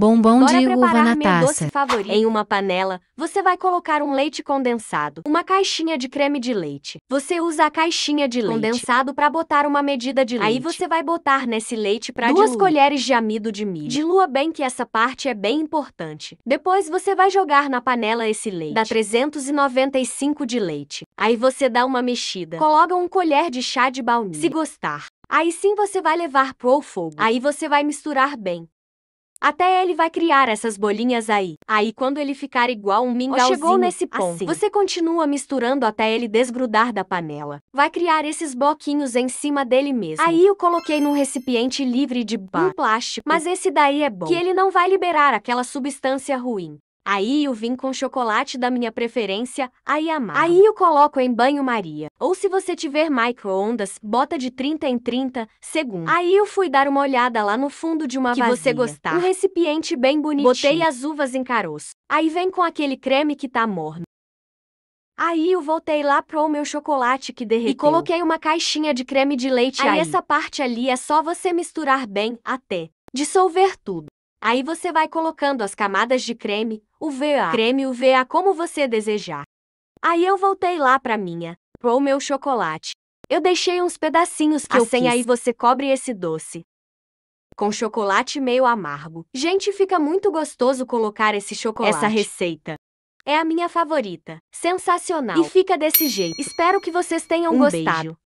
Bombom Bora de uva na taça. Em uma panela, você vai colocar um leite condensado, uma caixinha de creme de leite. Você usa a caixinha de leite condensado para botar uma medida de leite. Aí você vai botar nesse leite para duas diluir. colheres de amido de milho. Dilua bem que essa parte é bem importante. Depois você vai jogar na panela esse leite. Dá 395 de leite. Aí você dá uma mexida. Coloca um colher de chá de baunilha. Se gostar. Aí sim você vai levar pro fogo. Aí você vai misturar bem. Até ele vai criar essas bolinhas aí. Aí quando ele ficar igual um mingauzinho, chegou nesse ponto. Assim, você continua misturando até ele desgrudar da panela. Vai criar esses bloquinhos em cima dele mesmo. Aí eu coloquei num recipiente livre de bar, um plástico, mas esse daí é bom, que ele não vai liberar aquela substância ruim. Aí eu vim com chocolate da minha preferência, aí amarro. Aí eu coloco em banho-maria. Ou se você tiver micro-ondas, bota de 30 em 30 segundos. Aí eu fui dar uma olhada lá no fundo de uma que vazia. você gostar. Um recipiente bem bonitinho. Botei as uvas em caroço. Aí vem com aquele creme que tá morno. Aí eu voltei lá pro meu chocolate que derreteu. E coloquei uma caixinha de creme de leite aí. aí. essa parte ali é só você misturar bem até dissolver tudo. Aí você vai colocando as camadas de creme, UVA, creme UVA como você desejar. Aí eu voltei lá para minha, pro meu chocolate. Eu deixei uns pedacinhos que assim eu quis. aí você cobre esse doce. Com chocolate meio amargo. Gente, fica muito gostoso colocar esse chocolate. Essa receita. É a minha favorita. Sensacional. E fica desse jeito. Espero que vocês tenham um gostado. Beijo.